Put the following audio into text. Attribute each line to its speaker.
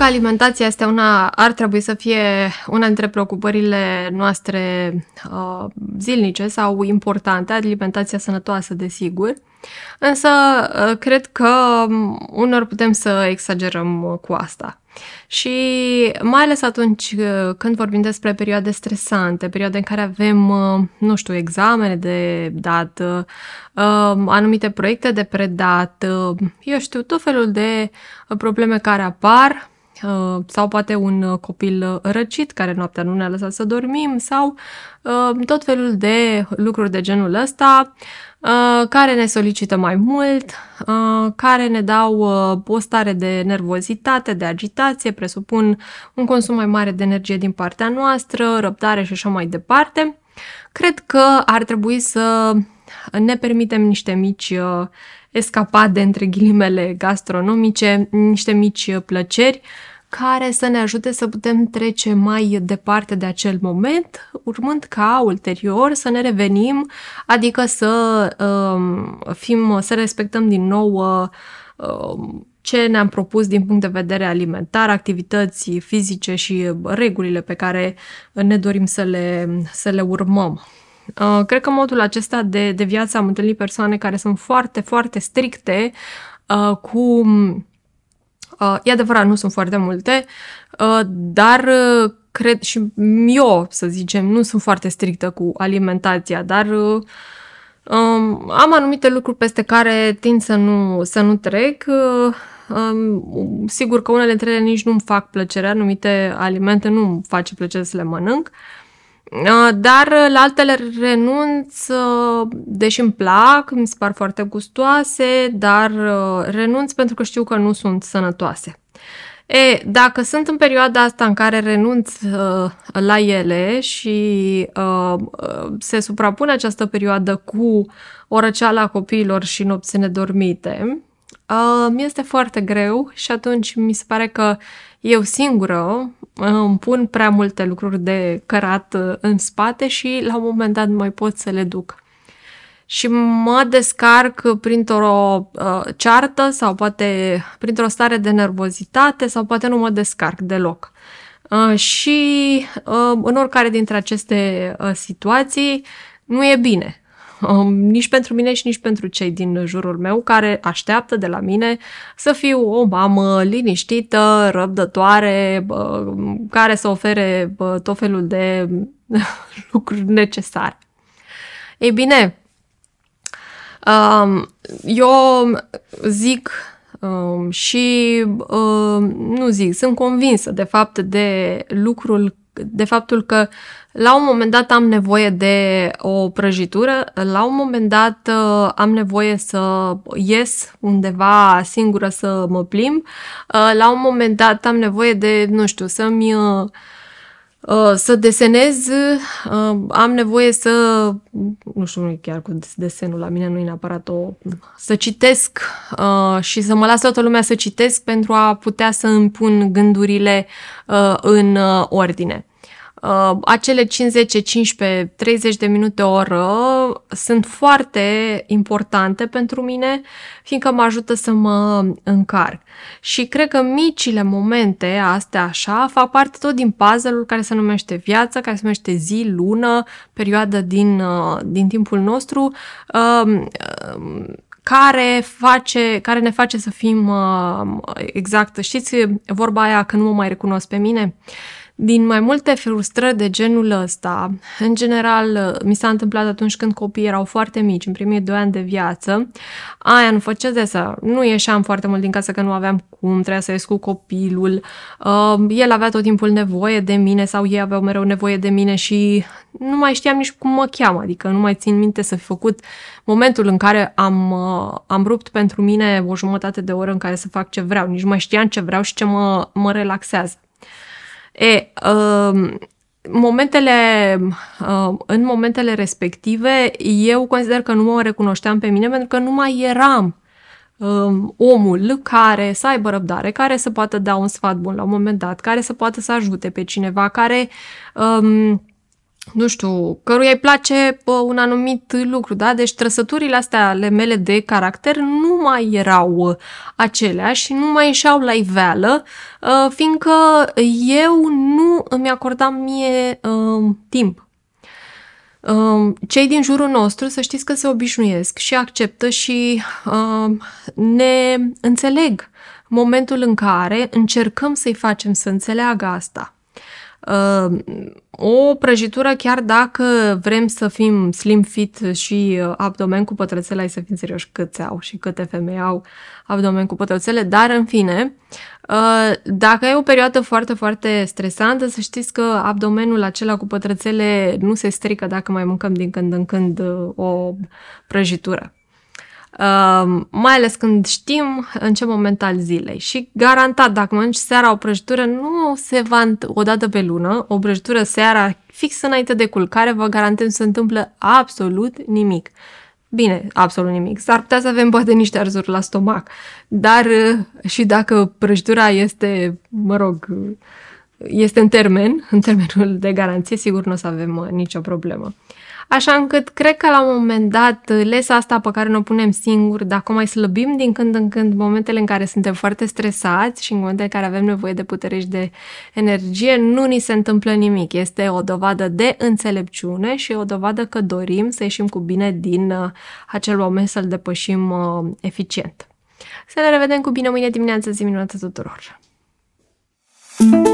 Speaker 1: că alimentația este una, ar trebui să fie una dintre preocupările noastre uh, zilnice sau importante, alimentația sănătoasă, desigur. Însă, uh, cred că um, unor putem să exagerăm cu asta. Și mai ales atunci uh, când vorbim despre perioade stresante, perioade în care avem, uh, nu știu, examene de dat, um, anumite proiecte de predat, uh, eu știu, tot felul de probleme care apar, Uh, sau poate un uh, copil uh, răcit care noaptea nu ne-a lăsat să dormim sau tot felul de lucruri de genul ăsta care ne solicită mai mult, care ne dau o stare de nervozitate, de agitație, presupun un consum mai mare de energie din partea noastră, răbdare și așa mai departe. Cred că ar trebui să ne permitem niște mici escapade între ghilimele gastronomice, niște mici plăceri, care să ne ajute să putem trece mai departe de acel moment, urmând ca ulterior să ne revenim, adică să um, fim, să respectăm din nou um, ce ne-am propus din punct de vedere alimentar, activități fizice și regulile pe care ne dorim să le, să le urmăm. Uh, cred că modul acesta de, de viață am întâlnit persoane care sunt foarte, foarte stricte uh, cu Uh, e adevărat, nu sunt foarte multe, uh, dar uh, cred și eu, să zicem, nu sunt foarte strictă cu alimentația, dar uh, um, am anumite lucruri peste care tind să nu, să nu trec. Uh, um, sigur că unele dintre ele nici nu-mi fac plăcere, anumite alimente nu-mi face plăcere să le mănânc. Uh, Uh, dar uh, la altele renunț, uh, deși îmi plac, mi se par foarte gustoase, dar renunț pentru că știu că nu sunt sănătoase. E, dacă sunt în perioada asta în care renunț uh, la ele și uh, se suprapune această perioadă cu o răceală copiilor și nopți nedormite, Ah, mi este foarte greu și atunci mi se pare că eu singură ah, îmi pun prea multe lucruri de cărat ah, în spate și la un moment dat mai pot să le duc. Și mă descarc printr-o uh, ceartă sau poate printr-o stare de nervozitate sau poate nu mă descarc deloc. Uh, și uh, în oricare dintre aceste uh, situații nu e bine um, nici pentru mine și nici pentru cei din jurul meu care așteaptă de la mine să fiu o mamă liniștită, răbdătoare, uh, care să ofere uh, tot felul de uh, lucruri necesare. Ei bine, um, eu zic Um, și um, nu zic, sunt convinsă de fapt de lucrul de faptul că la un moment dat am nevoie de o prăjitură, la un moment dat uh, am nevoie să ies undeva singură să mă plimb, uh, la un moment dat am nevoie de, nu știu, să-mi uh, Uh, să desenez, uh, am nevoie să, nu știu, nu chiar cu desenul, la mine nu e neapărat o... Să citesc uh, și să mă las toată lumea să citesc pentru a putea să îmi pun gândurile în ordine. Uh, acele 50, 15, 30 de minute oră sunt foarte importante pentru mine, fiindcă mă ajută să mă încarc. Și cred că micile momente astea așa fac parte tot din puzzle-ul care se numește viață, care se numește zi, lună, perioadă din, uh, din timpul nostru. Uh, care, face, care ne face să fim uh, exact, știți vorba aia că nu mă mai recunosc pe mine? Uh, din mai multe frustrări de genul ăsta, în general, mi s-a întâmplat atunci când copiii erau foarte mici, în primii doi ani de viață, aia nu făcea de să nu ieșeam foarte mult din casă că nu aveam cum, trebuia să ies cu copilul, el avea tot timpul nevoie de mine sau ei aveau mereu nevoie de mine și nu mai știam nici cum mă cheamă, adică nu mai țin minte să fi făcut momentul în care am, uh, am rupt pentru mine o jumătate de oră în care să fac ce vreau, nici nu mai știam ce vreau și ce mă, mă relaxează. E, uh, momentele, uh, în momentele respective, eu consider că nu mă recunoșteam pe mine pentru că nu mai eram um, omul care să aibă răbdare, care să poată da un sfat bun la un moment dat, care să poată să ajute pe cineva, care um, nu știu, căruia îi place bă, un anumit lucru, da? Deci trăsăturile astea ale mele de caracter nu mai erau uh, aceleași și nu mai ieșeau la iveală, uh, fiindcă eu nu îmi acordam mie uh, timp. cei din jurul nostru, să știți că se obișnuiesc și acceptă și ne înțeleg momentul în care încercăm să-i facem să înțeleagă asta. Uh, o prăjitură, chiar dacă vrem să fim slim fit și uh, abdomen cu pătrățele, ai să fim serioși câți au și câte femei au abdomen cu pătrățele, dar în fine, uh, dacă e o perioadă foarte, foarte stresantă, să știți că abdomenul acela cu pătrățele nu se strică dacă mai mâncăm din când în când o prăjitură mai ales când știm în ce moment al zilei. Și garantat, dacă mănânci seara o prăjitură, nu se va o dată pe lună, o prăjitură seara fix înainte de culcare, vă garantăm să întâmplă absolut nimic. Bine, absolut nimic. S-ar putea să avem poate niște arzuri la stomac, dar eh, și dacă prăjitura este, mă rog, este în termen, în termenul de garanție, sigur nu o să avem eh, nicio problemă. Uh, așa încât cred că la un moment dat uh, lesa asta pe care ne-o punem singuri, dacă mai slăbim din când în când momentele în care suntem foarte stresați și în momentele în care avem nevoie de putere și de energie, nu ni se întâmplă nimic. Este o dovadă de înțelepciune și o dovadă că dorim să ieșim cu bine din uh, acel moment, să-l depășim uh, eficient. Să ne revedem cu bine mâine dimineață, zi minunată tuturor! thank you